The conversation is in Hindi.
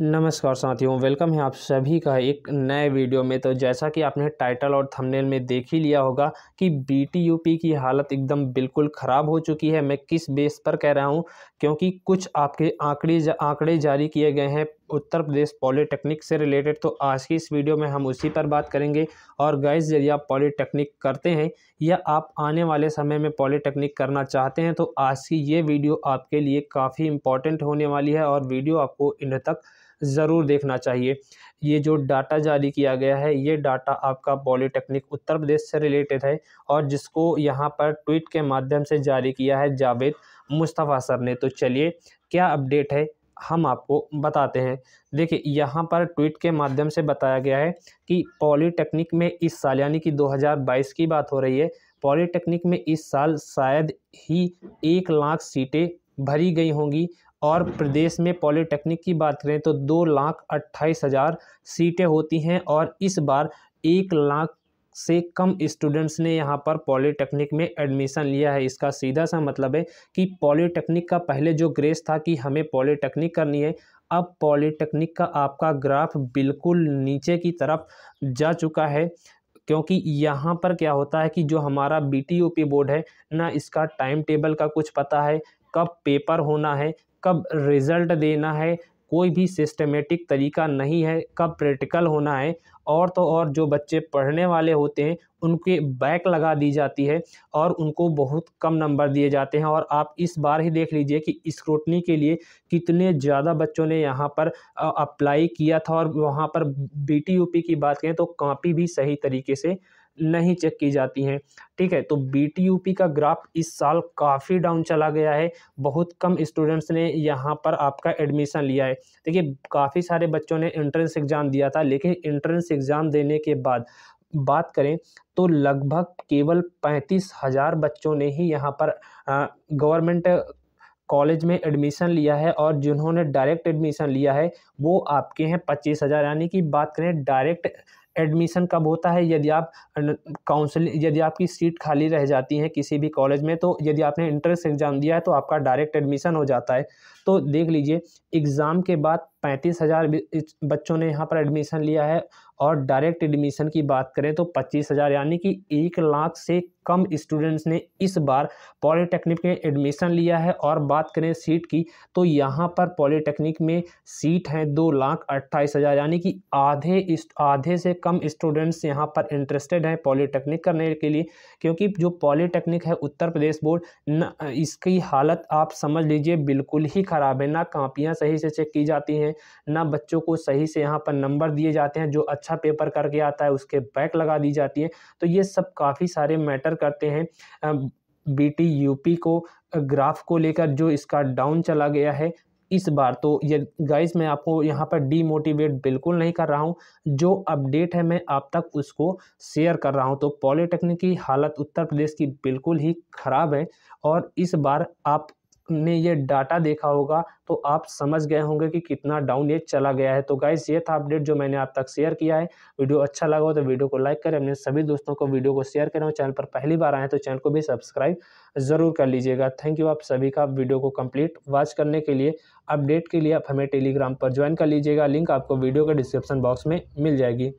नमस्कार साथियों वेलकम है आप सभी का एक नए वीडियो में तो जैसा कि आपने टाइटल और थंबनेल में देख ही लिया होगा कि बीटीयूपी की हालत एकदम बिल्कुल ख़राब हो चुकी है मैं किस बेस पर कह रहा हूं क्योंकि कुछ आपके आंकड़े आंकड़े जारी किए गए हैं उत्तर प्रदेश पॉलीटेक्निक से रिलेटेड तो आज की इस वीडियो में हम उसी पर बात करेंगे और गाइज यदि आप पॉलीटेक्निक करते हैं या आप आने वाले समय में पॉलीटेक्निक करना चाहते हैं तो आज की ये वीडियो आपके लिए काफ़ी इंपॉर्टेंट होने वाली है और वीडियो आपको इन तक ज़रूर देखना चाहिए ये जो डाटा जारी किया गया है ये डाटा आपका पॉलीटेक्निक उत्तर प्रदेश से रिलेटेड है और जिसको यहाँ पर ट्वीट के माध्यम से जारी किया है जावेद मुस्तफ़ा सर ने तो चलिए क्या अपडेट है हम आपको बताते हैं देखिए यहाँ पर ट्वीट के माध्यम से बताया गया है कि पॉलीटेक्निक में इस साल यानी कि 2022 की बात हो रही है पॉलीटेक्निक में इस साल शायद ही एक लाख सीटें भरी गई होंगी और प्रदेश में पॉलीटेक्निक की बात करें तो दो लाख अट्ठाईस हज़ार सीटें होती हैं और इस बार एक लाख से कम स्टूडेंट्स ने यहाँ पर पॉलीटेक्निक में एडमिशन लिया है इसका सीधा सा मतलब है कि पॉलीटेक्निक का पहले जो ग्रेस था कि हमें पॉलीटेक्निक करनी है अब पॉलीटेक्निक का आपका ग्राफ बिल्कुल नीचे की तरफ जा चुका है क्योंकि यहाँ पर क्या होता है कि जो हमारा बी टी बोर्ड है ना इसका टाइम टेबल का कुछ पता है कब पेपर होना है कब रिज़ल्ट देना है कोई भी सिस्टमेटिक तरीका नहीं है कब प्रैक्टिकल होना है और तो और जो बच्चे पढ़ने वाले होते हैं उनके बैक लगा दी जाती है और उनको बहुत कम नंबर दिए जाते हैं और आप इस बार ही देख लीजिए कि स्क्रूटनी के लिए कितने ज़्यादा बच्चों ने यहाँ पर अप्लाई किया था और वहाँ पर बी की बात करें तो कापी भी सही तरीके से नहीं चेक की जाती हैं ठीक है तो बी का ग्राफ इस साल काफ़ी डाउन चला गया है बहुत कम स्टूडेंट्स ने यहाँ पर आपका एडमिशन लिया है देखिए काफ़ी सारे बच्चों ने एंट्रेंस एग्ज़ाम दिया था लेकिन एंट्रेंस एग्ज़ाम देने के बाद बात करें तो लगभग केवल पैंतीस हज़ार बच्चों ने ही यहाँ पर गवर्नमेंट कॉलेज में एडमिशन लिया है और जिन्होंने डायरेक्ट एडमिशन लिया है वो आपके हैं पच्चीस हज़ार यानी कि बात करें डायरेक्ट एडमिशन कब होता है यदि आप काउंसिल यदि आपकी सीट खाली रह जाती है किसी भी कॉलेज में तो यदि आपने इंट्रेंस एग्ज़ाम दिया है तो आपका डायरेक्ट एडमिशन हो जाता है तो देख लीजिए एग्ज़ाम के बाद पैंतीस हज़ार बच्चों ने यहाँ पर एडमिशन लिया है और डायरेक्ट एडमिशन की बात करें तो पच्चीस हज़ार यानी कि एक लाख से कम स्टूडेंट्स ने इस बार पॉलीटेक्निक में एडमिशन लिया है और बात करें सीट की तो यहाँ पर पॉलीटेक्निक में सीट हैं दो लाख अट्ठाईस हज़ार यानी कि आधे आधे से कम स्टूडेंट्स यहाँ पर इंटरेस्टेड हैं पॉलीटेक्निक करने के लिए क्योंकि जो पॉलीटेक्निक है उत्तर प्रदेश बोर्ड न इसकी हालत आप समझ लीजिए बिल्कुल ही ख़राब है ना कापियाँ सही से चेक की जाती हैं ना बच्चों को सही से यहाँ पर नंबर दिए जाते हैं जो अच्छा पेपर करके आता है उसके बैक लगा दी जाती है तो ये सब काफ़ी सारे मैटर करते हैं बी यूपी को ग्राफ को लेकर जो इसका डाउन चला गया है इस बार तो ये गाइस मैं आपको यहाँ पर डीमोटिवेट बिल्कुल नहीं कर रहा हूँ जो अपडेट है मैं आप तक उसको शेयर कर रहा हूँ तो पॉलिटेक्निक की हालत उत्तर प्रदेश की बिल्कुल ही ख़राब है और इस बार आप में ये डाटा देखा होगा तो आप समझ गए होंगे कि कितना डाउन ये चला गया है तो गाइस ये था अपडेट जो मैंने आप तक शेयर किया है वीडियो अच्छा लगा हो तो वीडियो को लाइक करें अपने सभी दोस्तों को वीडियो को शेयर करें चैनल पर पहली बार आए तो चैनल को भी सब्सक्राइब ज़रूर कर लीजिएगा थैंक यू आप सभी का वीडियो को कम्प्लीट वॉच करने के लिए अपडेट के लिए आप हमें टेलीग्राम पर ज्वाइन कर लीजिएगा लिंक आपको वीडियो के डिस्क्रिप्शन बॉक्स में मिल जाएगी